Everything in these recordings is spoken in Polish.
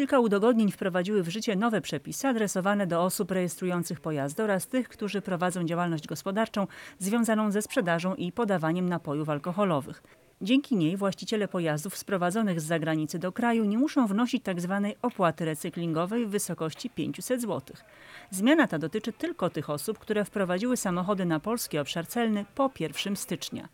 Kilka udogodnień wprowadziły w życie nowe przepisy adresowane do osób rejestrujących pojazd oraz tych, którzy prowadzą działalność gospodarczą związaną ze sprzedażą i podawaniem napojów alkoholowych. Dzięki niej właściciele pojazdów sprowadzonych z zagranicy do kraju nie muszą wnosić tzw. Tak opłaty recyklingowej w wysokości 500 zł. Zmiana ta dotyczy tylko tych osób, które wprowadziły samochody na polski obszar celny po 1 stycznia.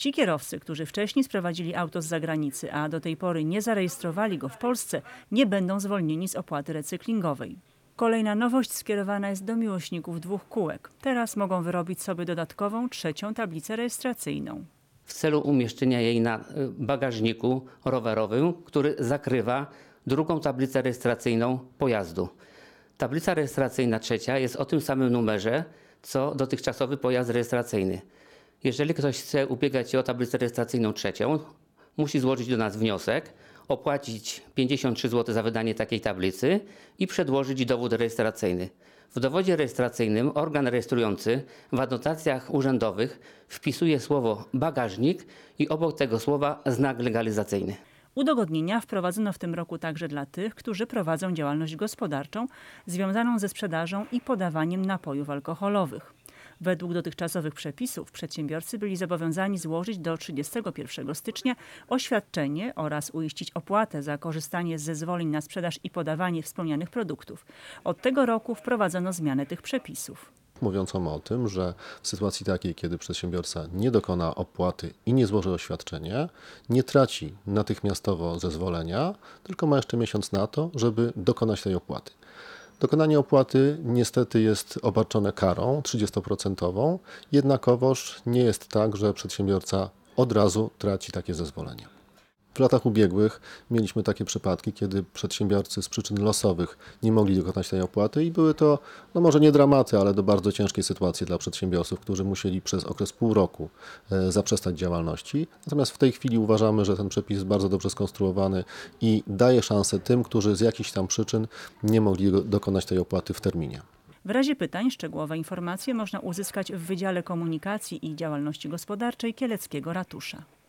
Ci kierowcy, którzy wcześniej sprowadzili auto z zagranicy, a do tej pory nie zarejestrowali go w Polsce, nie będą zwolnieni z opłaty recyklingowej. Kolejna nowość skierowana jest do miłośników dwóch kółek. Teraz mogą wyrobić sobie dodatkową trzecią tablicę rejestracyjną w celu umieszczenia jej na y, bagażniku rowerowym, który zakrywa drugą tablicę rejestracyjną pojazdu. Tablica rejestracyjna trzecia jest o tym samym numerze co dotychczasowy pojazd rejestracyjny. Jeżeli ktoś chce ubiegać się o tablicę rejestracyjną trzecią, musi złożyć do nas wniosek, opłacić 53 zł za wydanie takiej tablicy i przedłożyć dowód rejestracyjny. W dowodzie rejestracyjnym organ rejestrujący w adnotacjach urzędowych wpisuje słowo bagażnik i obok tego słowa znak legalizacyjny. Udogodnienia wprowadzono w tym roku także dla tych, którzy prowadzą działalność gospodarczą związaną ze sprzedażą i podawaniem napojów alkoholowych. Według dotychczasowych przepisów przedsiębiorcy byli zobowiązani złożyć do 31 stycznia oświadczenie oraz uiścić opłatę za korzystanie z zezwoleń na sprzedaż i podawanie wspomnianych produktów. Od tego roku wprowadzono zmianę tych przepisów mówiącą o tym, że w sytuacji takiej, kiedy przedsiębiorca nie dokona opłaty i nie złoży oświadczenia, nie traci natychmiastowo zezwolenia, tylko ma jeszcze miesiąc na to, żeby dokonać tej opłaty. Dokonanie opłaty niestety jest obarczone karą 30%, jednakowoż nie jest tak, że przedsiębiorca od razu traci takie zezwolenie. W latach ubiegłych mieliśmy takie przypadki, kiedy przedsiębiorcy z przyczyn losowych nie mogli dokonać tej opłaty i były to, no może nie dramaty, ale do bardzo ciężkiej sytuacji dla przedsiębiorców, którzy musieli przez okres pół roku e, zaprzestać działalności. Natomiast w tej chwili uważamy, że ten przepis jest bardzo dobrze skonstruowany i daje szansę tym, którzy z jakichś tam przyczyn nie mogli dokonać tej opłaty w terminie. W razie pytań szczegółowe informacje można uzyskać w Wydziale Komunikacji i Działalności Gospodarczej Kieleckiego Ratusza.